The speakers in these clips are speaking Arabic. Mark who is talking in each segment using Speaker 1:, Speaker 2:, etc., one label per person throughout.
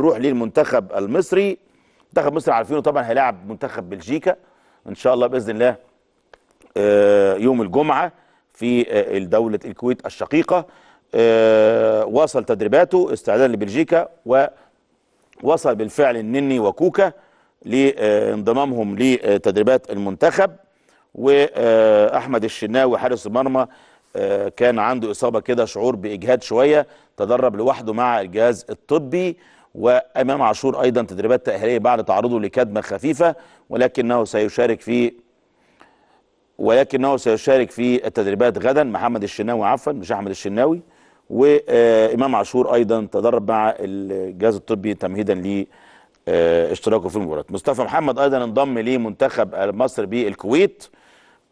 Speaker 1: نروح للمنتخب المصري منتخب مصر عارفينه طبعا هيلاعب منتخب بلجيكا ان شاء الله باذن الله آه، يوم الجمعه في آه، دوله الكويت الشقيقه آه، واصل تدريباته استعدادا لبلجيكا ووصل بالفعل النني وكوكا لانضمامهم لتدريبات المنتخب واحمد الشناوي حارس المرمى كان عنده اصابه كده شعور باجهاد شويه تدرب لوحده مع الجهاز الطبي وامام عاشور ايضا تدريبات تاهيليه بعد تعرضه لكدمه خفيفه ولكنه سيشارك في ولكنه سيشارك في التدريبات غدا محمد الشناوي عفوا مش احمد الشناوي وامام عاشور ايضا تدرب مع الجهاز الطبي تمهيدا ل اشتراكه في المباراه مصطفى محمد ايضا انضم لمنتخب مصر بالكويت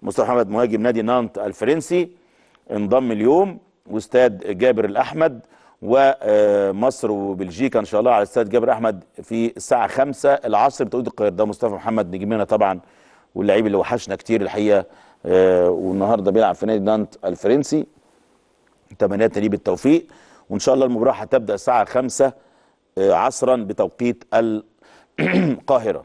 Speaker 1: مصطفى محمد مهاجم نادي نانت الفرنسي انضم اليوم واستاد جابر الاحمد ومصر وبلجيكا ان شاء الله على استاد جابر احمد في الساعه 5 العصر بتوقيت القاهره ده مصطفى محمد نجمنا طبعا واللعيب اللي وحشنا كتير الحقيقه آه، والنهارده بيلعب في نادي نانت الفرنسي تمنياتنا ليه بالتوفيق وان شاء الله المباراه هتبدا الساعه 5 آه، عصرا بتوقيت القاهره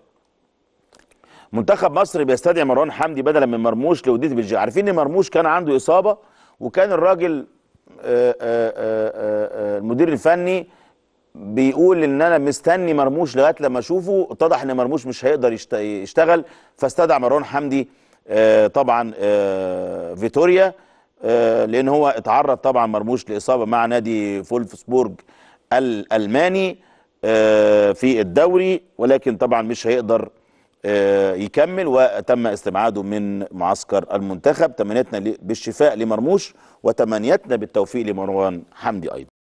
Speaker 1: منتخب مصر بيستدعي مروان حمدي بدلا من مرموش لوديت بلجيكا عارفين ان مرموش كان عنده اصابه وكان الراجل آه، آه، آه، المدير الفني بيقول ان انا مستني مرموش لغايه لما اشوفه اتضح ان مرموش مش هيقدر يشتغل فاستدعى مروان حمدي طبعا فيتوريا لان هو اتعرض طبعا مرموش لاصابه مع نادي فولفسبورج الالماني في الدوري ولكن طبعا مش هيقدر آه، يكمل وتم استبعاده من معسكر المنتخب تمنيتنا بالشفاء لمرموش وتمنيتنا بالتوفيق لمروان حمدي أيضا